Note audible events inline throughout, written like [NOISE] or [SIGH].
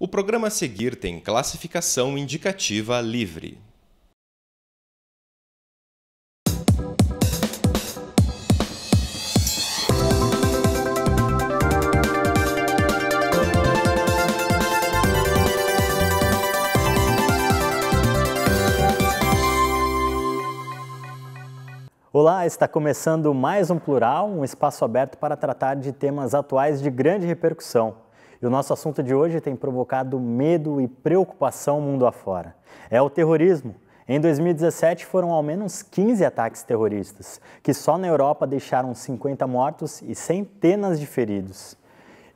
O programa a seguir tem classificação indicativa livre. Olá, está começando mais um Plural, um espaço aberto para tratar de temas atuais de grande repercussão. E o nosso assunto de hoje tem provocado medo e preocupação mundo afora. É o terrorismo. Em 2017 foram ao menos 15 ataques terroristas, que só na Europa deixaram 50 mortos e centenas de feridos.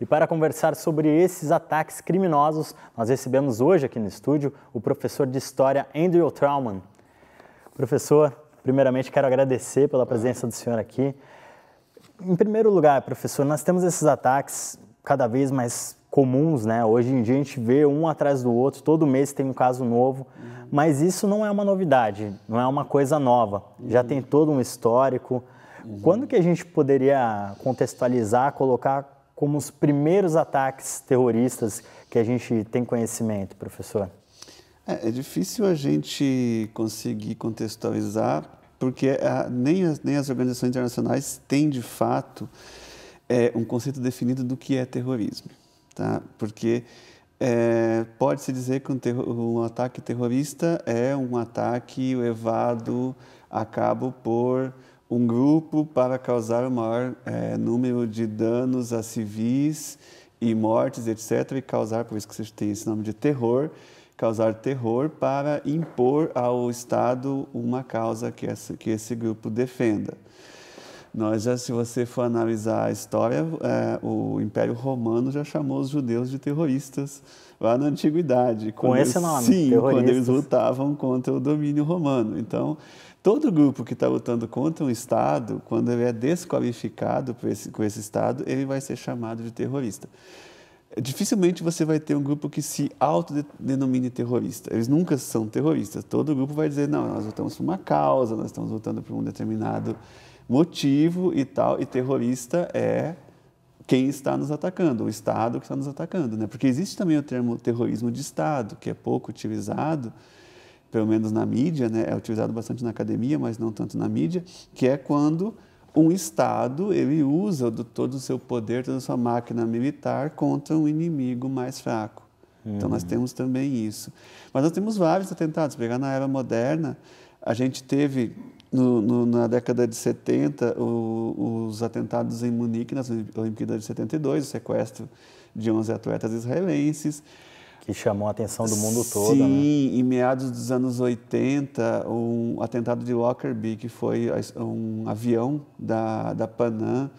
E para conversar sobre esses ataques criminosos, nós recebemos hoje aqui no estúdio o professor de História Andrew Trauman. Professor, primeiramente quero agradecer pela presença do senhor aqui. Em primeiro lugar, professor, nós temos esses ataques cada vez mais comuns, né? Hoje em dia a gente vê um atrás do outro, todo mês tem um caso novo, uhum. mas isso não é uma novidade, não é uma coisa nova. Uhum. Já tem todo um histórico. Uhum. Quando que a gente poderia contextualizar, colocar como os primeiros ataques terroristas que a gente tem conhecimento, professor? É, é difícil a gente conseguir contextualizar, porque a, ah, nem, as, nem as organizações internacionais têm de fato é, um conceito definido do que é terrorismo, tá? Porque é, pode-se dizer que um, um, ataque terrorista é um ataque levado a cabo por um grupo para causar o maior é, número de danos a civis e mortes, etc., e causar, por isso que vocês têm esse nome de terror, causar terror para impor ao Estado uma causa que que esse grupo defenda. Nós já, é, se você for analisar a história, é, o Império Romano já chamou os judeus de terroristas lá na antiguidade. Com esse eles, nome, Sim, quando eles lutavam contra o domínio romano. Então, todo grupo que está lutando contra um Estado, quando ele é desqualificado esse, com esse Estado, ele vai ser chamado de terrorista dificilmente você vai ter um grupo que se autodenomine terrorista. Eles nunca são terroristas. Todo grupo vai dizer, não, nós lutamos por uma causa, nós estamos lutando por um determinado motivo e tal, e terrorista é quem está nos atacando, o Estado que está nos atacando, né? Porque existe também o termo terrorismo de Estado, que é pouco utilizado, pelo menos na mídia, né? É utilizado bastante na academia, mas não tanto na mídia, que é quando um Estado ele usa do, todo o seu poder, toda a sua máquina militar contra um inimigo mais fraco. Uhum. Então nós uhum. temos também isso. Mas nós temos vários atentados. Pegar na era moderna, a gente teve no, no, na década de 70, o, os atentados em Munique, nas Olimpíadas de 72, o sequestro de 11 atletas israelenses. Que chamou a atenção do mundo Sim, todo. Sim, né? em meados dos anos 80, um atentado de Lockerbie, que foi um avião da, da Panam,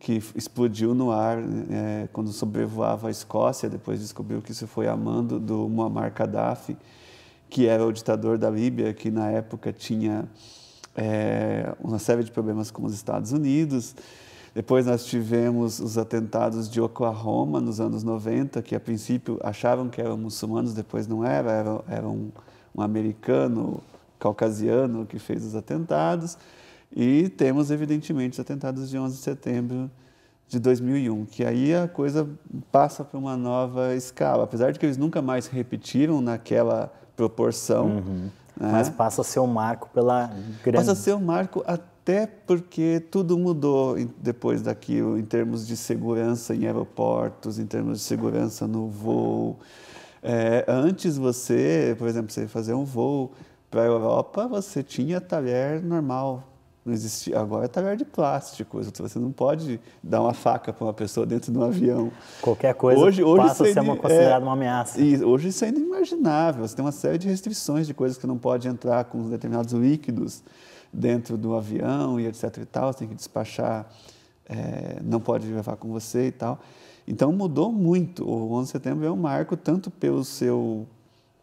que explodiu no ar é, quando sobrevoava a Escócia, depois descobriu que isso foi a mando do Muammar Gaddafi, que era o ditador da Líbia, que na época tinha é, uma série de problemas com os Estados Unidos. Depois nós tivemos os atentados de Oklahoma nos anos 90, que a princípio achavam que eram muçulmanos, depois não era, era, era um, um americano caucasiano que fez os atentados. E temos, evidentemente, os atentados de 11 de setembro de 2001, que aí a coisa passa para uma nova escala. Apesar de que eles nunca mais repetiram naquela proporção, uhum. Mas é. passa a ser um marco pela grande. Passa a ser um marco até porque tudo mudou depois daquilo, em termos de segurança em aeroportos, em termos de segurança no voo. É, antes você, por exemplo, você fazer um voo para a Europa, você tinha talher normal, não existia. Agora está lugar de plástico. Tá, você não pode dar uma faca para uma pessoa dentro de um avião. Qualquer coisa hoje, hoje passa a ser uma, considerada é, uma ameaça. E hoje isso é inimaginável. Você tem uma série de restrições de coisas que não pode entrar com determinados líquidos dentro do avião e etc e tal. Você tem que despachar, é, não pode levar com você e tal. Então mudou muito. O 11 de setembro é um marco tanto pelo seu,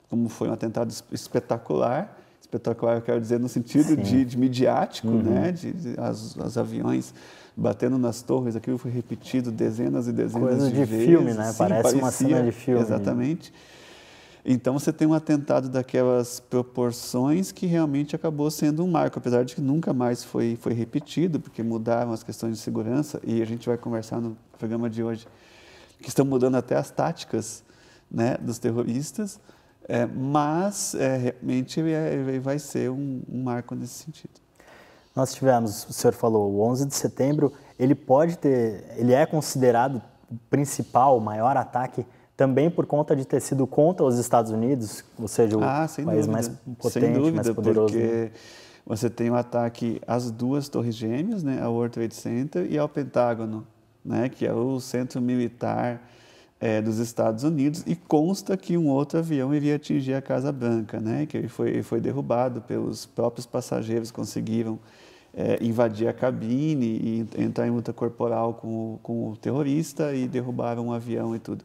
como foi um atentado espetacular, espetacular, eu quero dizer, no sentido de, de, midiático, uhum. né? De, de as, as, aviões batendo nas torres, aquilo foi repetido dezenas e dezenas Coisa de, de vezes. filme, né? Sim, Parece parecia, uma cena de filme. Exatamente. Então você tem um atentado daquelas proporções que realmente acabou sendo um marco, apesar de que nunca mais foi, foi repetido, porque mudaram as questões de segurança, e a gente vai conversar no programa de hoje, que estão mudando até as táticas né, dos terroristas. É, mas é, realmente é, vai ser um, um, marco nesse sentido. Nós tivemos, o senhor falou, o 11 de setembro, ele pode ter, ele é considerado o principal, o maior ataque também por conta de ter sido contra os Estados Unidos, ou seja, o ah, país dúvida. mais potente, dúvida, mais poderoso. Porque né? você tem o um ataque às duas torres gêmeas, né, ao World Trade Center e ao Pentágono, né, que é o centro militar é, dos Estados Unidos e consta que um outro avião iria atingir a Casa Branca, né? que ele foi, foi derrubado pelos próprios passageiros, conseguiram é, invadir a cabine e entrar em luta corporal com o, com o terrorista e derrubaram um avião e tudo.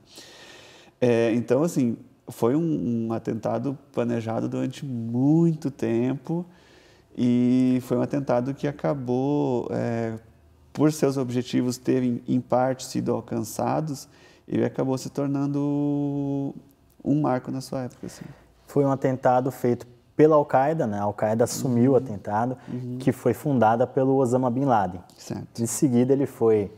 É, então, assim, foi um, um atentado planejado durante muito tempo e foi um atentado que acabou, é, por seus objetivos terem em parte sido alcançados, ele acabou se tornando um marco na sua época. Assim. Foi um atentado feito pela Al-Qaeda, né? A Al-Qaeda assumiu uhum. o atentado, uhum. que foi fundada pelo Osama Bin Laden. Certo. Em seguida, ele foi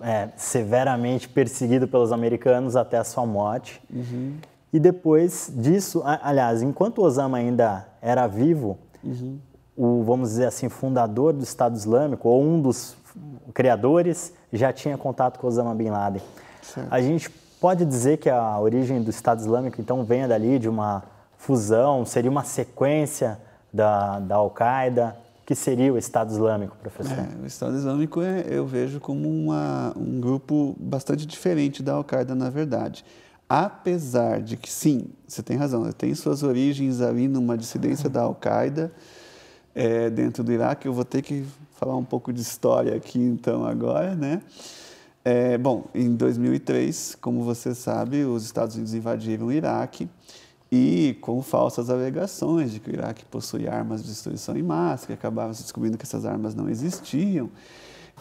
é, severamente perseguido pelos americanos até a sua morte. Uhum. E depois disso, aliás, enquanto Osama ainda era vivo, uhum. o, vamos dizer assim, fundador do Estado Islâmico, ou um dos criadores, já tinha contato com Osama Bin Laden. Certo. A gente pode dizer que a origem do Estado Islâmico, então, venha dali de uma fusão, seria uma sequência da, da Al-Qaeda? O que seria o Estado Islâmico, professor? É, o Estado Islâmico é, eu vejo como uma, um grupo bastante diferente da Al-Qaeda, na verdade apesar de que, sim, você tem razão, né? tem suas origens ali numa dissidência da Al-Qaeda é, dentro do Iraque. Eu vou ter que falar um pouco de história aqui, então, agora, né? É, bom, em 2003, como você sabe, os Estados Unidos invadiram o Iraque e com falsas alegações de que o Iraque possui armas de destruição em massa, que acabaram se descobrindo que essas armas não existiam.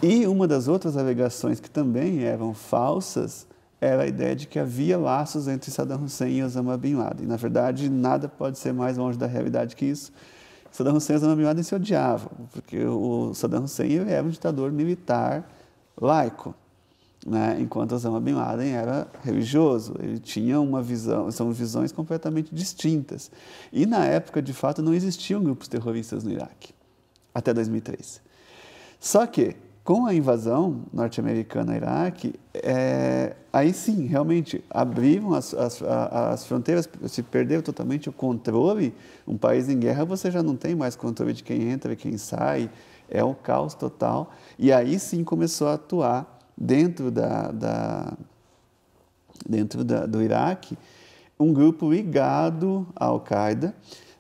E uma das outras alegações que também eram falsas era a ideia de que havia laços entre Saddam Hussein e Osama Bin Laden. Na verdade, nada pode ser mais longe da realidade que isso. Saddam Hussein e Osama Bin Laden se odiavam, porque o Saddam Hussein era um ditador militar laico. Né? Enquanto Osama Bin Laden era religioso, ele tinha uma visão, são visões completamente distintas. E na época, de fato, não existiam grupos terroristas no Iraque, até 2003. Só que, com a invasão norte-americana ao Iraque, é, aí sim, realmente, abriram as, as, as, fronteiras, se perdeu totalmente o controle. Um país em guerra, você já não tem mais controle de quem entra e quem sai, é um caos total. E aí sim começou a atuar dentro, da, da dentro da, do Iraque um grupo ligado à Al-Qaeda,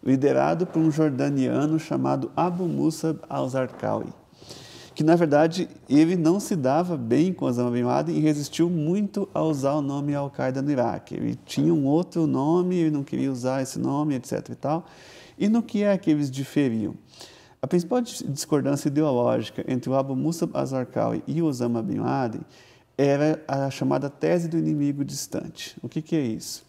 liderado por um jordaniano chamado Abu Musab al-Zarqawi, que na verdade ele não se dava bem com Osama Bin Laden e resistiu muito a usar o nome Al-Qaeda no Iraque. Ele tinha um outro nome, ele não queria usar esse nome, etc. E, tal. e no que é que eles diferiam? A principal discordância ideológica entre o Abu Musab Azarqawi e Osama Bin Laden era a chamada tese do inimigo distante. O que, que é isso?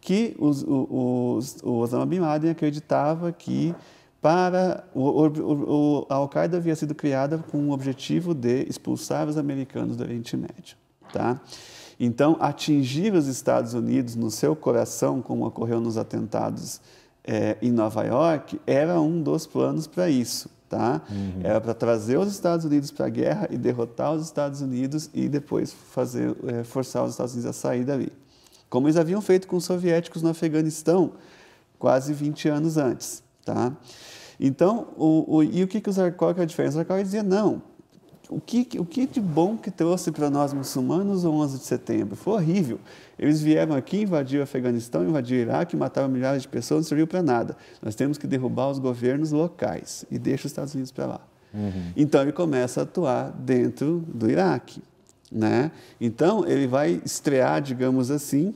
Que os, os, o Osama Bin Laden acreditava que para o, o, o a Al-Qaeda havia sido criada com o objetivo de expulsar os americanos do Oriente Médio, tá? Então, atingir os Estados Unidos no seu coração, como ocorreu nos atentados é, em Nova York era um dos planos para isso. Tá? Uhum. Era para trazer os Estados Unidos para a guerra e derrotar os Estados Unidos e depois fazer, é, forçar os Estados Unidos a sair dali. Como eles haviam feito com os soviéticos no Afeganistão quase 20 anos antes. Tá? Então, o, o, e o que, que o Zarkov, é a diferença? O dizia, não, o que, o que de bom que trouxe para nós muçulmanos o 11 de setembro? Foi horrível. Eles vieram aqui, invadiram o Afeganistão, invadiram o Iraque, mataram milhares de pessoas, não serviu para nada. Nós temos que derrubar os governos locais e deixa os Estados Unidos para lá. Uhum. Então ele começa a atuar dentro do Iraque. Né? Então ele vai estrear, digamos assim,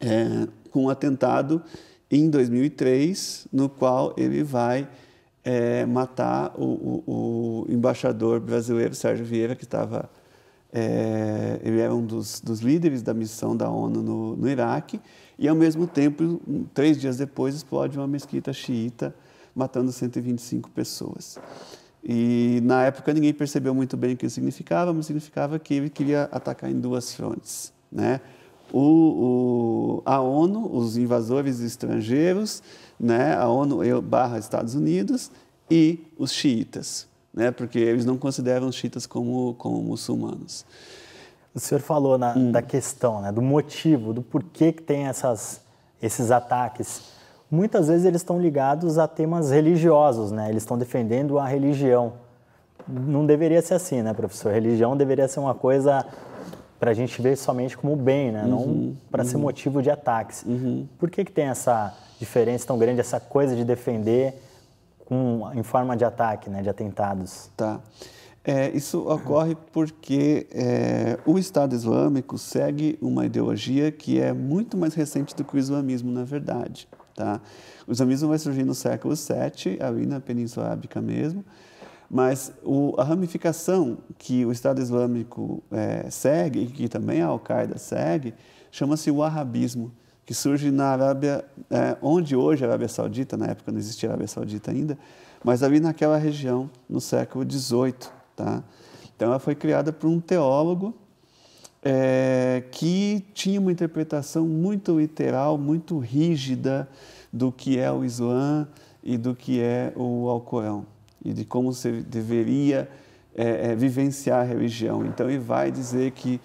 é, com um atentado em 2003, no qual ele vai é, matar o, o, o, embaixador brasileiro Sérgio Vieira, que estava. É, ele era um dos, dos, líderes da missão da ONU no, no Iraque, e ao mesmo tempo, três dias depois, explode uma mesquita xiita, matando 125 pessoas. E na época ninguém percebeu muito bem o que isso significava, mas significava que ele queria atacar em duas frontes. Né? O, o, a ONU, os invasores estrangeiros né, a ONU barra Estados Unidos e os xiitas, né, porque eles não consideram os xiitas como, como muçulmanos. O senhor falou na, hum. da questão, né, do motivo, do porquê que tem essas, esses ataques. Muitas vezes eles estão ligados a temas religiosos, né? Eles estão defendendo a religião. Não deveria ser assim, né, professor? Religião deveria ser uma coisa para a gente ver somente como bem, né? Uhum, não para uhum. ser motivo de ataques. Uhum. Por que, que tem essa, diferença tão grande, essa coisa de defender com, em forma de ataque, né, de atentados. Tá. É, isso ocorre porque é, o Estado Islâmico segue uma ideologia que é muito mais recente do que o islamismo, na verdade. Tá? O islamismo vai surgir no século VII, ali na Península Árabica mesmo, mas o, a ramificação que o Estado Islâmico é, segue, e que também a Al-Qaeda segue, chama-se o arabismo que surge na Arábia, é, onde hoje a Arábia Saudita, na época não existia a Arábia Saudita ainda, mas ali naquela região, no século XVIII. Tá? Então ela foi criada por um teólogo é, que tinha uma interpretação muito literal, muito rígida do que é o Islã e do que é o Alcorão e de como se deveria é, é, vivenciar a religião. Então ele vai dizer que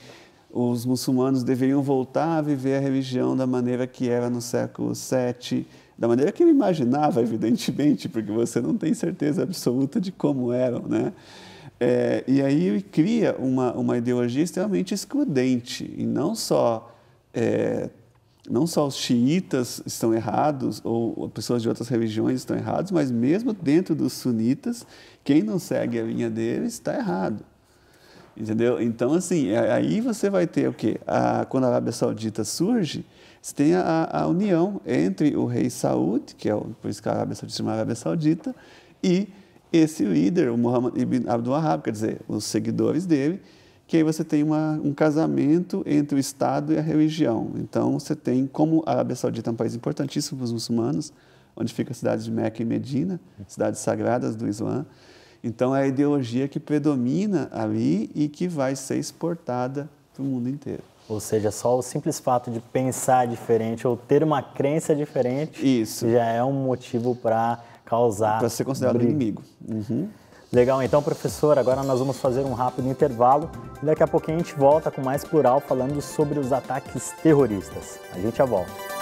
os muçulmanos deveriam voltar a viver a religião da maneira que era no século VII, da maneira que ele imaginava, [LAUGHS] evidentemente, porque você não tem certeza absoluta de como eram, né? É, e aí ele cria uma, uma ideologia extremamente excludente, e não só, é, não só os xiitas estão errados, ou pessoas de outras religiões estão erradas, mas mesmo dentro dos sunitas, quem não segue a linha deles está errado. Entendeu? Então, assim, aí você vai ter o quê? A, quando a Arábia Saudita surge, você tem a, a união entre o rei Saud, que é o, por isso que a Arábia Saudita chama Arábia Saudita, e esse líder, o Muhammad ibn Abdul Wahhab, quer dizer, os seguidores dele, que aí você tem uma, um casamento entre o Estado e a religião. Então, você tem, como a Arábia Saudita é um país importantíssimo para os muçulmanos, onde fica a cidade de Meca e Medina, cidades sagradas do Islã, então é a ideologia que predomina ali e que vai ser exportada para o mundo inteiro. Ou seja, só o simples fato de pensar diferente ou ter uma crença diferente Isso. já é um motivo para causar. Para ser considerado briga. inimigo. Uhum. Legal, então, professor, agora nós vamos fazer um rápido intervalo e daqui a pouquinho a gente volta com mais plural falando sobre os ataques terroristas. A gente já volta.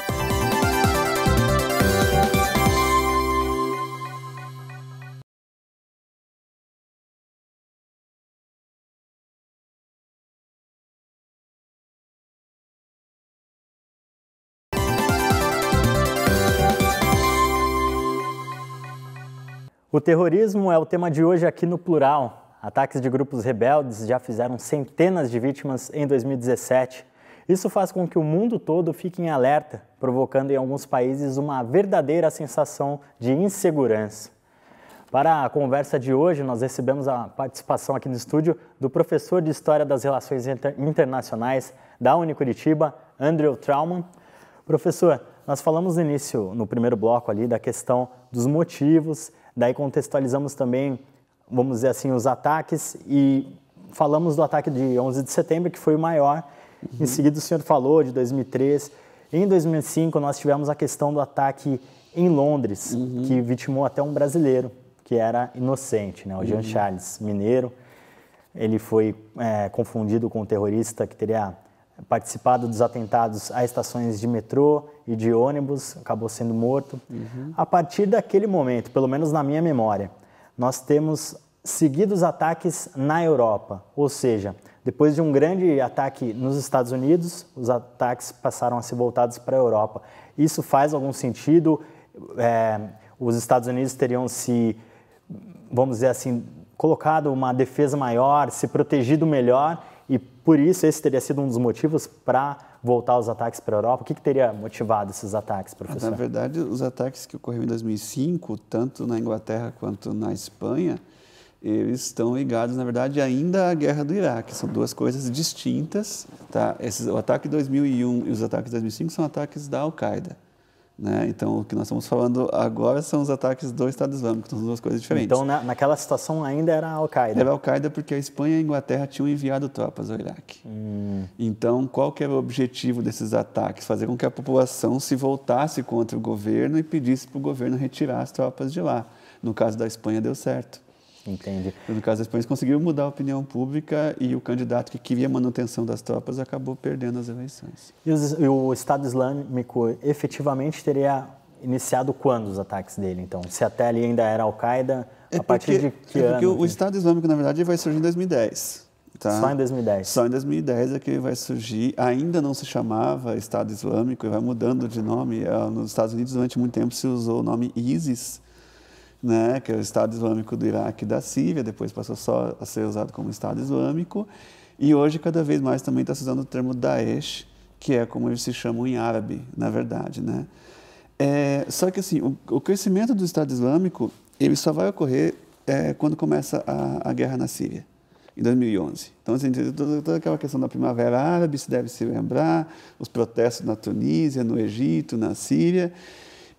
O terrorismo é o tema de hoje aqui no Plural. Ataques de grupos rebeldes já fizeram centenas de vítimas em 2017. Isso faz com que o mundo todo fique em alerta, provocando em alguns países uma verdadeira sensação de insegurança. Para a conversa de hoje, nós recebemos a participação aqui no estúdio do professor de História das Relações Inter Internacionais da Unicuritiba, Andrew Trauman. Professor, nós falamos no início, no primeiro bloco ali, da questão dos motivos Daí contextualizamos também, vamos dizer assim, os ataques e falamos do ataque de 11 de setembro, que foi o maior. Uhum. Em seguida, o senhor falou de 2003. Em 2005, nós tivemos a questão do ataque em Londres, uhum. que vitimou até um brasileiro, que era inocente, né? o Jean uhum. Charles, mineiro. Ele foi é, confundido com um terrorista que teria participado dos atentados a estações de metrô e de ônibus, acabou sendo morto. Uhum. A partir daquele momento, pelo menos na minha memória, nós temos seguido os ataques na Europa, ou seja, depois de um grande ataque nos Estados Unidos, os ataques passaram a ser voltados para a Europa. Isso faz algum sentido? É, os Estados Unidos teriam se, vamos dizer assim, colocado uma defesa maior, se protegido melhor por isso, esse teria sido um dos motivos para voltar os ataques para a Europa? O que, que, teria motivado esses ataques, professor? Na verdade, os ataques que ocorreram em 2005, tanto na Inglaterra quanto na Espanha, eles estão ligados, na verdade, ainda à guerra do Iraque. São duas coisas distintas. Tá? Esses, o ataque de 2001 e os ataques de 2005 são ataques da Al-Qaeda. Né? Então, o que nós estamos falando agora são os ataques do Estado Islâmico, são duas coisas diferentes. Então, na, naquela situação ainda era a Al-Qaeda? Era a Al-Qaeda porque a Espanha e a Inglaterra tinham enviado tropas ao Iraque. Hum. Então, qual que era o objetivo desses ataques? Fazer com que a população se voltasse contra o governo e pedisse para o governo retirar as tropas de lá. No caso da Espanha, deu certo. Entende. No caso, depois conseguiu mudar a opinião pública e o candidato que queria a manutenção das tropas acabou perdendo as eleições. E o Estado Islâmico efetivamente teria iniciado quando os ataques dele, então? Se até ali ainda era Al-Qaeda, é a partir de que é porque ano? o Estado Islâmico, na verdade, vai surgir em 2010. Tá? Só em 2010? Só em 2010 é que ele vai surgir, ainda não se chamava Estado Islâmico, e vai mudando de nome. Ah, nos Estados Unidos, durante muito tempo, se usou o nome ISIS, né, que é o Estado Islâmico do Iraque e da Síria, depois passou só a ser usado como Estado Islâmico, e hoje cada vez mais também está se usando o termo Daesh, que é como eles se chamam em árabe, na verdade, né? É, só que assim, o, o, crescimento do Estado Islâmico, ele só vai ocorrer é, quando começa a, a, guerra na Síria, em 2011. Então, assim, toda, toda aquela questão da primavera árabe, se deve se lembrar, os protestos na Tunísia, no Egito, na Síria,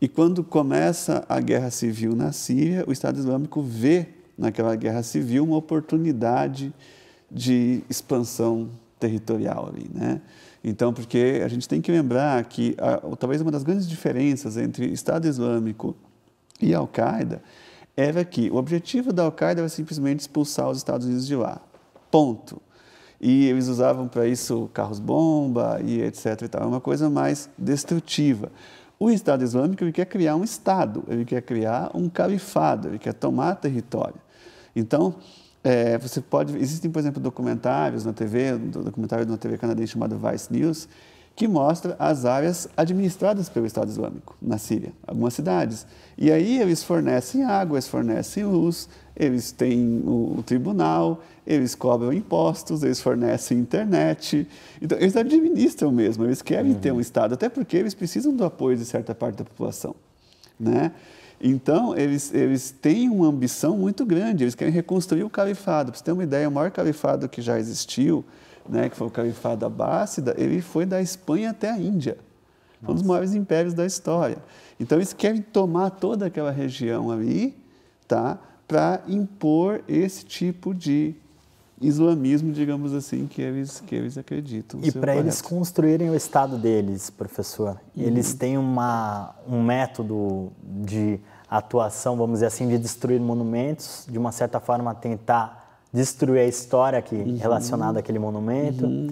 e quando começa a guerra civil na Síria, o Estado Islâmico vê naquela guerra civil uma oportunidade de expansão territorial ali, né? Então, porque a gente tem que lembrar que a, talvez uma das grandes diferenças entre Estado Islâmico e Al-Qaeda era que o objetivo da Al-Qaeda era simplesmente expulsar os Estados Unidos de lá. Ponto. E eles usavam para isso carros-bomba e etc. E tal. Era é uma coisa mais destrutiva. O Estado Islâmico ele quer criar um Estado, ele quer criar um califado, ele quer tomar território. Então, é, você pode. Existem, por exemplo, documentários na TV, um documentário de uma TV canadense chamado Vice News, que mostra as áreas administradas pelo Estado Islâmico na Síria, algumas cidades. E aí eles fornecem água, eles fornecem luz, eles têm o, tribunal, eles cobram impostos, eles fornecem internet. Então, eles administram mesmo, eles querem uhum. ter um uhum. Estado, até porque eles precisam do apoio de certa parte da população. Né? Então, eles, eles têm uma ambição muito grande, eles querem reconstruir o califado. Para você ter uma ideia, o maior califado que já existiu né, que foi o Califado Abássida, ele foi da Espanha até a Índia. foi Um dos maiores impérios da história. Então, eles querem tomar toda aquela região ali tá, para impor esse tipo de islamismo, digamos assim, que eles, que eles acreditam. E para eles construírem o Estado deles, professor, uhum. eles têm uma, um método de atuação, vamos dizer assim, de destruir monumentos, de uma certa forma tentar destruir a história que uhum. relacionada àquele monumento. Uhum.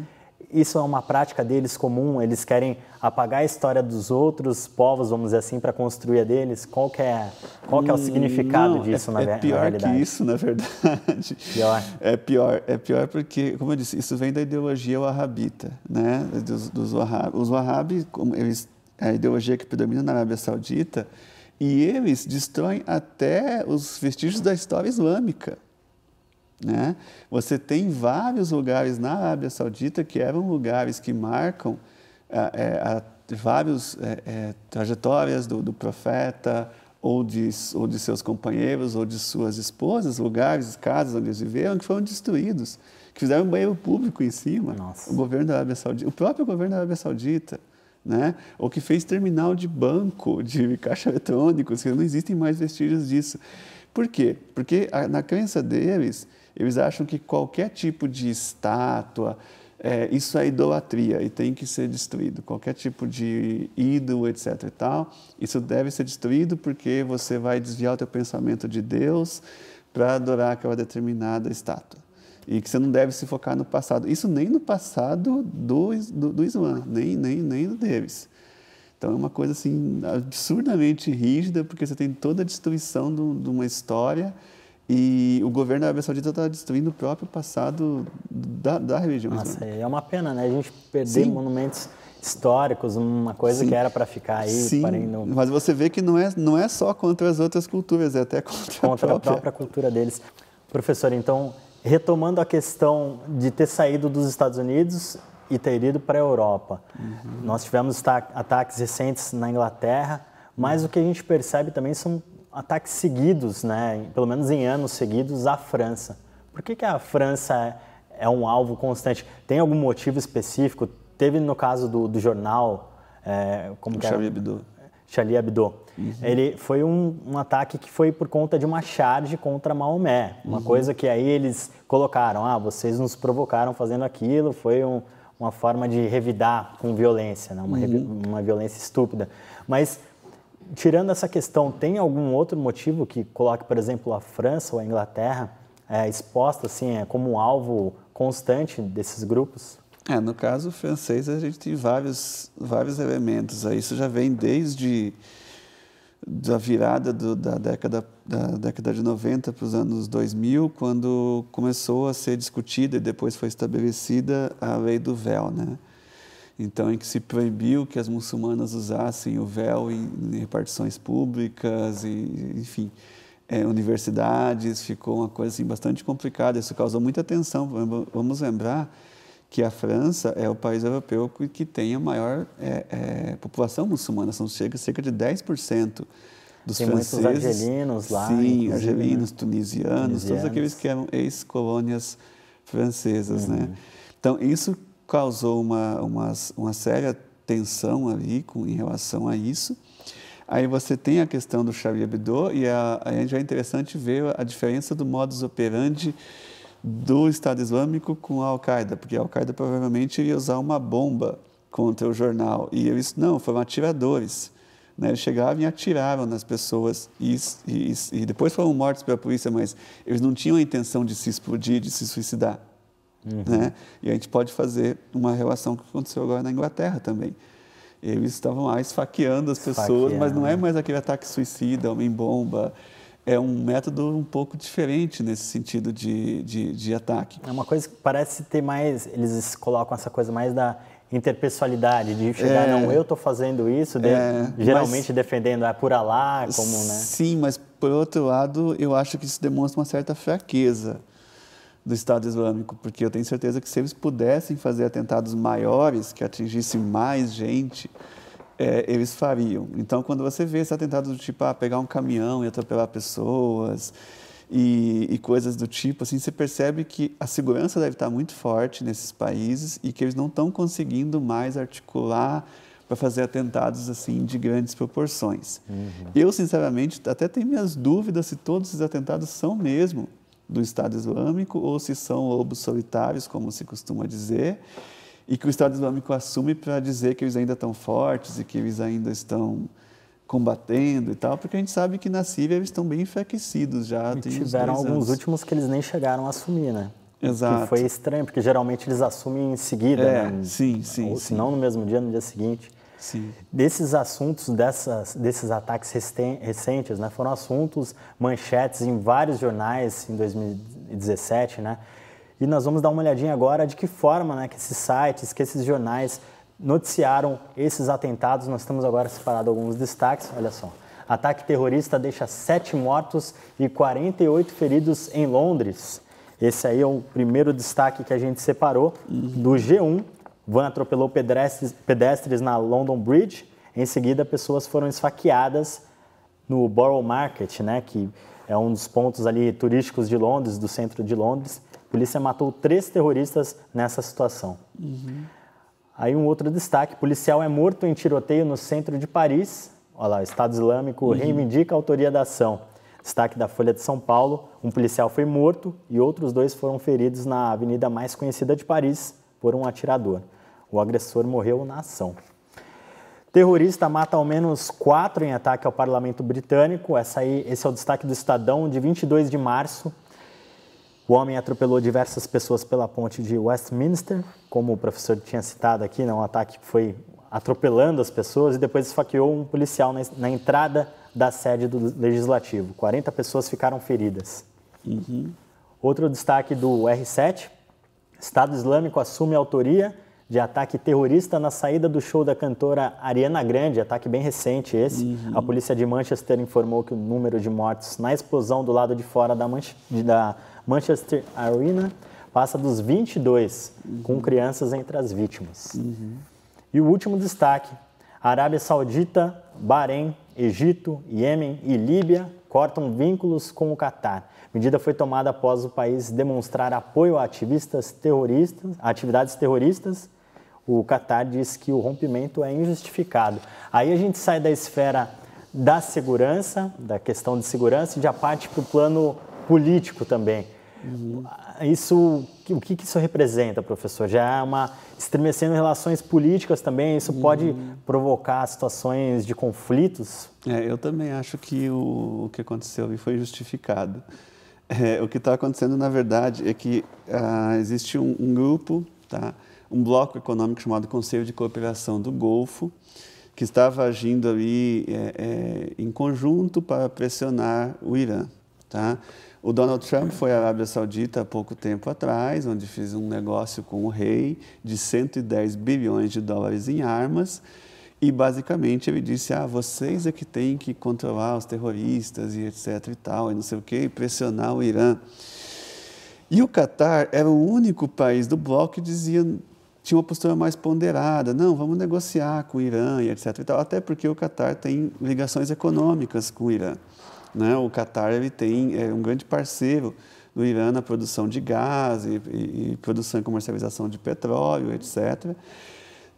Isso é uma prática deles comum, eles querem apagar a história dos outros povos, vamos dizer assim, para construir a deles. Qual que é, qual que é o hum, significado Não, disso é, na, é na realidade? É pior que isso, na verdade. Pior. É pior, é pior porque, como eu disse, isso vem da ideologia wahhabita, né? Dos, dos wahhab. Os wahhabi, eles, a ideologia que predomina na Arábia Saudita, e eles destroem até os vestígios da história islâmica. Né? Você tem vários lugares na Arábia Saudita que eram lugares que marcam ah, é, várias é, é, trajetórias do, do, profeta ou de, ou de seus companheiros ou de suas esposas, lugares, casas onde eles viveram, que foram destruídos, que fizeram um banheiro público em cima. Nossa. O governo da Arábia Saudita, o próprio governo da Arábia Saudita, né? ou que fez terminal de banco, de [LAUGHS] caixa eletrônico, não existem mais vestígios disso. Por quê? Porque a, na crença deles, eles acham que qualquer tipo de estátua, é, isso é idolatria e tem que ser destruído. Qualquer tipo de ídolo, etc. e tal, isso deve ser destruído porque você vai desviar o teu pensamento de Deus para adorar aquela determinada estátua. E que você não deve se focar no passado. Isso nem no passado do, do, do Islã, nem, nem, nem no deles. Então é uma coisa assim absurdamente rígida, porque você tem toda a destruição de uma história e o governo da Arábia Saudita está destruindo o próprio passado da, da religião. Nossa, é uma pena, né? A gente perder Sim. monumentos históricos, uma coisa Sim. que era para ficar aí. Sim, parendo... mas você vê que não é, não é só contra as outras culturas, é até [LAUGHS] contra, contra a, própria. a própria cultura deles. Professor, então, retomando a questão de ter saído dos Estados Unidos e ter ido para a Europa. Uhum. Nós tivemos ataques recentes na Inglaterra, mas uhum. o que a gente percebe também são ataques seguidos, né, pelo menos em anos seguidos, à França. Por que, que a França é, é um alvo constante? Tem algum motivo específico? Teve no caso do, do jornal, é, como que Charlie Hebdo. Charlie Hebdo. Uhum. Ele foi um, um, ataque que foi por conta de uma charge contra Maomé. Uma uhum. coisa que aí eles colocaram, ah, vocês nos provocaram fazendo aquilo, foi um, uma forma de revidar com violência, né? uma, uhum. uma violência estúpida. Mas tirando essa questão, tem algum outro motivo que coloque, por exemplo, a França ou a Inglaterra é, exposta assim, é, como um alvo constante desses grupos? É, no caso francês, a gente tem vários, vários elementos. Isso já vem desde da virada do, da, década, da década de 90 para os anos 2000, quando começou a ser discutida e depois foi estabelecida a lei do véu, né? então em que se proibiu que as muçulmanas usassem o véu em, repartições públicas, e, enfim, é, universidades, ficou uma coisa assim, bastante complicada. Isso causou muita tensão. Vamos lembrar que a França é o país europeu que tem a maior é, é, população muçulmana, são cerca, cerca de 10% dos tem franceses. Tem muitos argelinos lá. Sim, né? argelinos, né? tunisianos, tunisianos, todos aqueles que eram ex-colônias francesas, né? uhum. né? Então, isso causou uma, uma, uma séria tensão ali com, em relação a isso. Aí você tem a questão do Charlie Hebdo e a, aí já é interessante ver a diferença do modus operandi do Estado Islâmico com a Al-Qaeda, porque a Al-Qaeda provavelmente iria usar uma bomba contra o jornal. E eles não, foram atiradores. Né? Eles chegavam e atiraram nas pessoas e, e, e depois foram mortos pela polícia, mas eles não tinham a intenção de se explodir, de se suicidar. Uhum. Né? E a gente pode fazer uma relação que aconteceu agora na Inglaterra também. Eles estavam lá esfaqueando as pessoas, Esfaqueando. mas não é mais aquele ataque suicida, homem-bomba. É um método um pouco diferente nesse sentido de, de, de ataque. É uma coisa que parece ter mais. Eles colocam essa coisa mais da interpessoalidade, de chegar, é, não, eu estou fazendo isso, de, é, geralmente mas, defendendo ah, é por lá como, né? Sim, mas por outro lado, eu acho que isso demonstra uma certa fraqueza do Estado Islâmico, porque eu tenho certeza que se eles pudessem fazer atentados maiores, que atingissem mais gente, é, eles fariam. Então, quando você vê esse atentado do tipo ah, pegar um caminhão e atropelar pessoas e, e, coisas do tipo, assim, você percebe que a segurança deve estar muito forte nesses países e que eles não estão conseguindo mais articular para fazer atentados assim de grandes proporções. Uhum. Eu, sinceramente, até tenho minhas dúvidas se todos esses atentados são mesmo do Estado Islâmico ou se são lobos solitários, como se costuma dizer, e que o Estado Islâmico assume para dizer que eles ainda estão fortes e que eles ainda estão combatendo e tal, porque a gente sabe que na Síria eles estão bem enfraquecidos já. E tiveram alguns anos. últimos que eles nem chegaram a assumir, né? Exato. Que foi estranho, porque geralmente eles assumem em seguida, é, né? Sim, sim. Ou se não no mesmo dia, no dia seguinte. Sim. Desses assuntos, dessas, desses ataques recentes, né, foram assuntos, manchetes em vários jornais em 2017, né? E nós vamos dar uma olhadinha agora de que forma né, que esses sites, que esses jornais noticiaram esses atentados. Nós temos agora separado alguns destaques, olha só. Ataque terrorista deixa sete mortos e 48 feridos em Londres. Esse aí é o primeiro destaque que a gente separou do G1 Van atropelou pedestres, pedestres na London Bridge. Em seguida, pessoas foram esfaqueadas no Borough Market, né, que é um dos pontos ali turísticos de Londres, do centro de Londres. A polícia matou três terroristas nessa situação. Uhum. Aí um outro destaque, policial é morto em tiroteio no centro de Paris. Olha lá, Estado Islâmico uhum. reivindica a autoria da ação. Destaque da Folha de São Paulo, um policial foi morto e outros dois foram feridos na avenida mais conhecida de Paris por um atirador. O agressor morreu na ação. Terrorista mata ao menos quatro em ataque ao parlamento britânico. Essa aí, esse é o destaque do Estadão de 22 de março. O homem atropelou diversas pessoas pela ponte de Westminster, como o professor tinha citado aqui, né? um ataque que foi atropelando as pessoas e depois esfaqueou um policial na, na entrada da sede do Legislativo. 40 pessoas ficaram feridas. Uhum. Outro destaque do R7, Estado Islâmico assume autoria de ataque terrorista na saída do show da cantora Ariana Grande, ataque bem recente esse. Uhum. A polícia de Manchester informou que o número de mortes na explosão do lado de fora da, da Manchester Arena passa dos 22, uhum. com crianças entre as vítimas. Uhum. E o último destaque: Arábia Saudita, Bahrein, Egito, Iêmen e Líbia cortam vínculos com o Catar. Medida foi tomada após o país demonstrar apoio a ativistas terroristas, atividades terroristas o Qatar diz que o rompimento é injustificado. Aí a gente sai da esfera da segurança, da questão de segurança, e já parte para o plano político também. Uhum. Isso, o que, isso representa, professor? Já é uma estremecendo relações políticas também. Isso uhum. pode provocar situações de conflitos? É, eu também acho que o, o que aconteceu foi justificado. É, o que está acontecendo, na verdade, é que ah, existe um, um grupo, tá? um bloco econômico chamado Conselho de Cooperação do Golfo, que estava agindo ali é, é, em conjunto para pressionar o Irã. Tá? O Donald Trump foi à Arábia Saudita há pouco tempo atrás, onde fez um negócio com o rei de 110 bilhões de dólares em armas. E basicamente ele disse: ah, vocês é que têm que controlar os terroristas e etc e tal, e não sei o quê, e pressionar o Irã. E o Catar era o único país do bloco que dizia: tinha uma postura mais ponderada, não, vamos negociar com o Irã e etc. E tal, até porque o Catar tem ligações econômicas com o Irã. Né? O Catar ele tem, é um grande parceiro do Irã na produção de gás e, e, e produção e comercialização de petróleo, etc.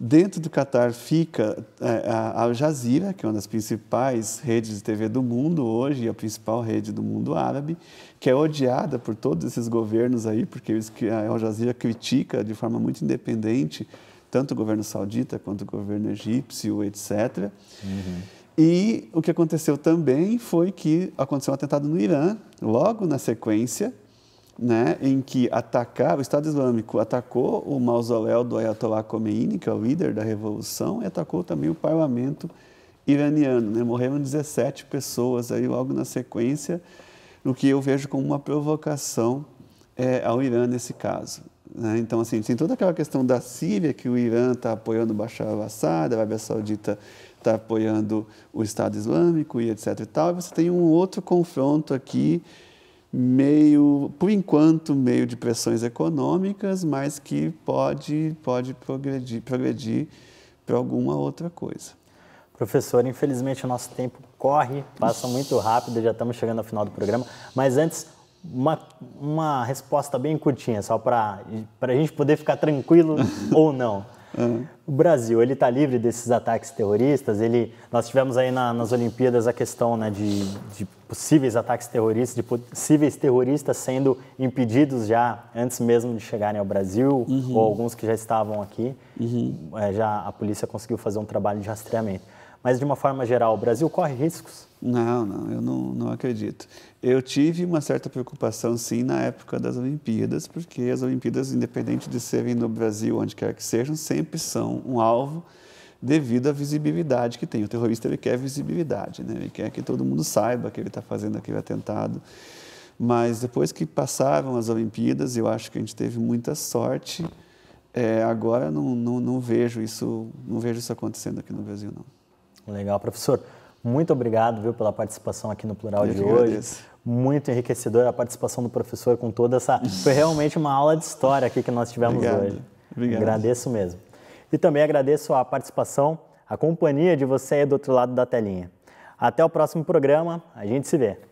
Dentro do Catar fica é, a Al Jazeera, que é uma das principais redes de TV do mundo hoje, e a principal rede do mundo árabe, que é odiada por todos esses governos aí, porque a Al Jazeera critica de forma muito independente tanto o governo saudita quanto o governo egípcio, etc. Uhum. E o que aconteceu também foi que aconteceu um atentado no Irã, logo na sequência, né, em que atacar, o Estado Islâmico atacou o mausoléu do Ayatollah Khomeini, que é o líder da revolução, e atacou também o parlamento iraniano. Né? Morreram 17 pessoas aí logo na sequência, no que eu vejo como uma provocação é, ao Irã nesse caso. Né? Então, assim, tem toda aquela questão da Síria, que o Irã está apoiando o Bashar al-Assad, a Arábia Saudita está apoiando o Estado Islâmico e etc. E, tal. e você tem um outro confronto aqui meio por enquanto, meio de pressões econômicas, mas que pode, pode progredir, progredir para alguma outra coisa. Professor, infelizmente o nosso tempo corre, passa muito rápido, já estamos chegando ao final do programa. Mas antes, uma, uma resposta bem curtinha, só para a gente poder ficar tranquilo [LAUGHS] ou não. Uhum. O Brasil, ele está livre desses ataques terroristas? Ele, nós tivemos aí na, nas Olimpíadas a questão né, de, de, possíveis ataques terroristas, de possíveis terroristas sendo impedidos já antes mesmo de chegarem ao Brasil, uhum. ou alguns que já estavam aqui. Uhum. É, já a polícia conseguiu fazer um trabalho de rastreamento. Mas, de uma forma geral, o Brasil corre riscos? Não, não, eu não, não acredito. Eu tive uma certa preocupação, sim, na época das Olimpíadas, porque as Olimpíadas, independente de serem no Brasil, onde quer que sejam, sempre são um alvo devido à visibilidade que tem. O terrorista ele quer visibilidade, né? ele quer que todo mundo saiba que ele está fazendo aquele atentado. Mas depois que passaram as Olimpíadas, eu acho que a gente teve muita sorte. É, agora não, não, não vejo isso não vejo isso acontecendo aqui no Brasil não. Legal, professor. Muito obrigado, viu, pela participação aqui no Plural Eu de hoje. Muito enriquecedor a participação do professor com toda essa. Foi realmente uma aula de história aqui que nós tivemos obrigado. hoje. Obrigado. Agradeço mesmo. E também agradeço a participação, a companhia de você aí do outro lado da telinha. Até o próximo programa, a gente se vê.